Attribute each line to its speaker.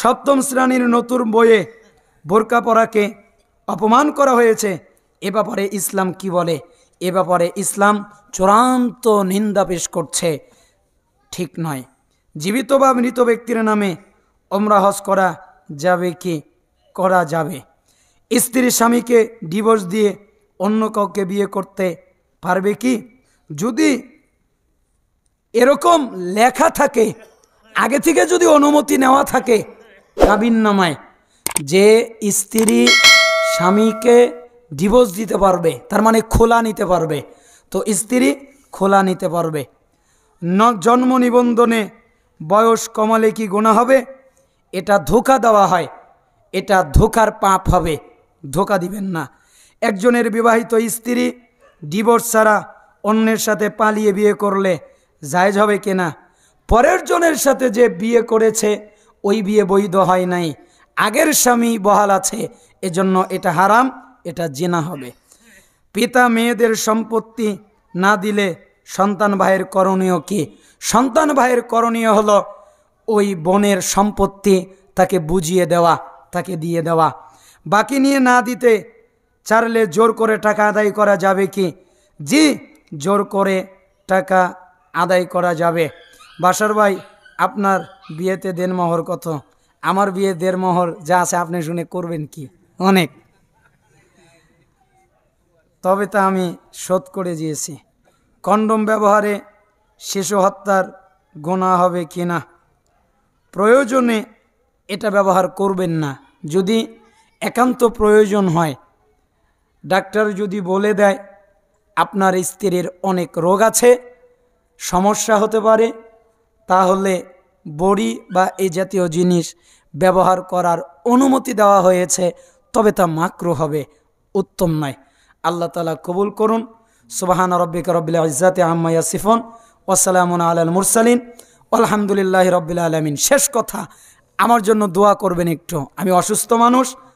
Speaker 1: সপ্তম শ্রেণীর নতুন বইয়ে বোরকা পরাকে অপমান করা হয়েছে এ ব্যাপারে ইসলাম কি বলে এ ব্যাপারে ইসলাম চূড়ান্ত নিন্দা পেশ করছে ঠিক নয় জীবিত বা মৃত ব্যক্তির নামে অমরা হস করা যাবে কি করা যাবে স্ত্রীর স্বামীকে ডিভোর্স দিয়ে অন্য কাউকে বিয়ে করতে পারবে কি যদি এরকম লেখা থাকে আগে থেকে যদি অনুমতি নেওয়া থাকে কাবিননামায় যে স্ত্রী স্বামীকে ডিভোর্স দিতে পারবে তার মানে খোলা নিতে পারবে তো স্ত্রী খোলা নিতে পারবে ন জন্ম নিবন্ধনে বয়স কমালে কি গোনা হবে এটা ধোকা দেওয়া হয় এটা ধোকার পাপ হবে ধোকা দিবেন না একজনের বিবাহিত স্ত্রী ডিভোর্স ছাড়া অন্যের সাথে পালিয়ে বিয়ে করলে জায়জ হবে কিনা পরের জনের সাথে যে বিয়ে করেছে ওই বিয়ে বৈধ হয় নাই আগের স্বামী বহাল আছে এজন্য এটা হারাম এটা জেনা হবে পিতা মেয়েদের সম্পত্তি না দিলে সন্তান ভাইয়ের করণীয় কি সন্তান ভাইয়ের করণীয় হলো ওই বোনের সম্পত্তি তাকে বুঝিয়ে দেওয়া তাকে দিয়ে দেওয়া বাকি নিয়ে না দিতে চারলে জোর করে টাকা আদায় করা যাবে কি জি জোর করে টাকা আদায় করা যাবে বাসার ভাই আপনার বিয়েতে দেনমোহর কত আমার বিয়ে দেড়মোহর যা আছে আপনি শুনে করবেন কি অনেক তবে তা আমি শোধ করে দিয়েছি কন্ডম ব্যবহারে শিশু হত্যার গোনা হবে কি না প্রয়োজনে এটা ব্যবহার করবেন না যদি একান্ত প্রয়োজন হয় ডাক্তার যদি বলে দেয় আপনার স্ত্রীর অনেক রোগ আছে সমস্যা হতে পারে তাহলে বড়ি বা এই জাতীয় জিনিস ব্যবহার করার অনুমতি দেওয়া হয়েছে তবে তা মাকরু হবে উত্তম নয় আল্লাহ তালা কবুল করুন সুবাহান রব্বিকা রবিল্লা ইজাতে আহম্মা ইয়াসিফন ওসালামুন আল মুরসালিন আলহামদুলিল্লাহ রবিল্লা আলমিন শেষ কথা আমার জন্য দোয়া করবেন একটু আমি অসুস্থ মানুষ